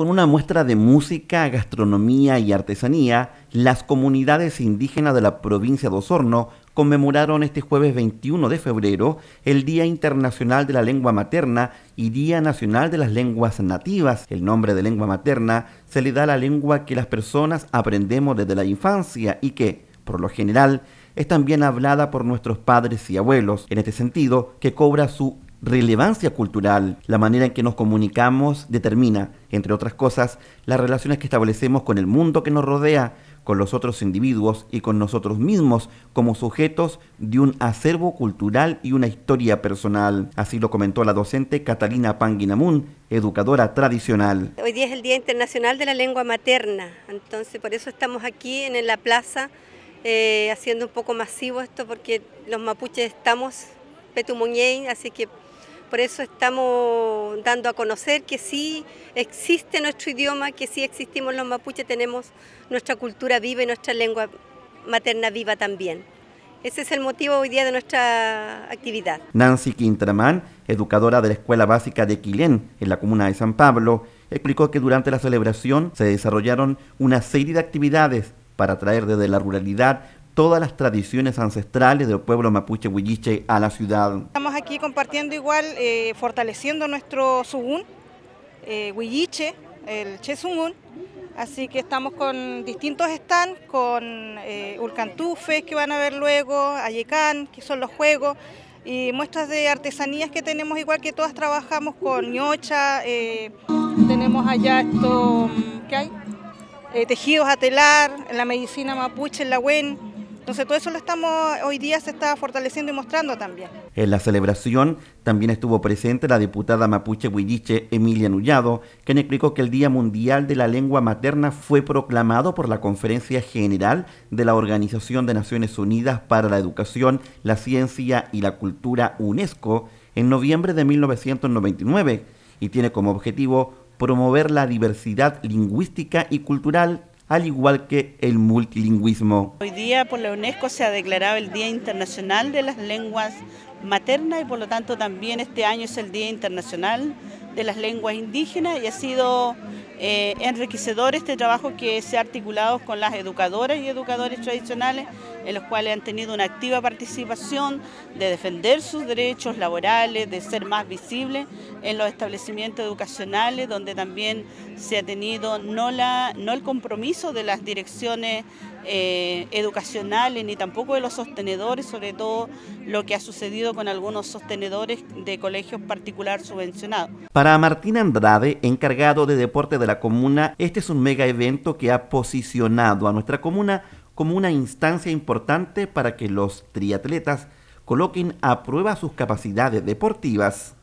con una muestra de música, gastronomía y artesanía, las comunidades indígenas de la provincia de Osorno conmemoraron este jueves 21 de febrero el Día Internacional de la Lengua Materna y Día Nacional de las Lenguas Nativas. El nombre de lengua materna se le da a la lengua que las personas aprendemos desde la infancia y que, por lo general, es también hablada por nuestros padres y abuelos, en este sentido que cobra su relevancia cultural. La manera en que nos comunicamos determina, entre otras cosas, las relaciones que establecemos con el mundo que nos rodea, con los otros individuos y con nosotros mismos como sujetos de un acervo cultural y una historia personal. Así lo comentó la docente Catalina Panguinamun, educadora tradicional. Hoy día es el Día Internacional de la Lengua Materna, entonces por eso estamos aquí en la plaza eh, haciendo un poco masivo esto porque los mapuches estamos petumuñén, así que por eso estamos dando a conocer que sí existe nuestro idioma, que sí existimos los mapuches, tenemos nuestra cultura viva y nuestra lengua materna viva también. Ese es el motivo hoy día de nuestra actividad. Nancy Quintramán, educadora de la Escuela Básica de Quilén, en la comuna de San Pablo, explicó que durante la celebración se desarrollaron una serie de actividades para atraer desde la ruralidad todas las tradiciones ancestrales del pueblo mapuche huilliche a la ciudad. Estamos aquí compartiendo igual, eh, fortaleciendo nuestro sugun, eh, huilliche, el chesumun, así que estamos con distintos stands, con eh, que van a ver luego, ayecán, que son los juegos, y muestras de artesanías que tenemos igual que todas trabajamos con ñocha, eh, tenemos allá esto, ¿qué hay? tejidos a telar, la medicina mapuche, la wen entonces todo eso lo estamos hoy día se está fortaleciendo y mostrando también. En la celebración también estuvo presente la diputada mapuche huilliche Emilia Nullado, quien explicó que el Día Mundial de la Lengua Materna fue proclamado por la Conferencia General de la Organización de Naciones Unidas para la Educación, la Ciencia y la Cultura UNESCO en noviembre de 1999 y tiene como objetivo promover la diversidad lingüística y cultural al igual que el multilingüismo. Hoy día por la UNESCO se ha declarado el Día Internacional de las Lenguas Maternas y por lo tanto también este año es el Día Internacional de las Lenguas Indígenas y ha sido eh, enriquecedor este trabajo que se ha articulado con las educadoras y educadores tradicionales, en los cuales han tenido una activa participación de defender sus derechos laborales, de ser más visibles en los establecimientos educacionales, donde también se ha tenido no, la, no el compromiso de las direcciones eh, educacionales ni tampoco de los sostenedores, sobre todo lo que ha sucedido con algunos sostenedores de colegios particular subvencionados. Para Martín Andrade, encargado de deporte de la comuna, este es un mega evento que ha posicionado a nuestra comuna como una instancia importante para que los triatletas coloquen a prueba sus capacidades deportivas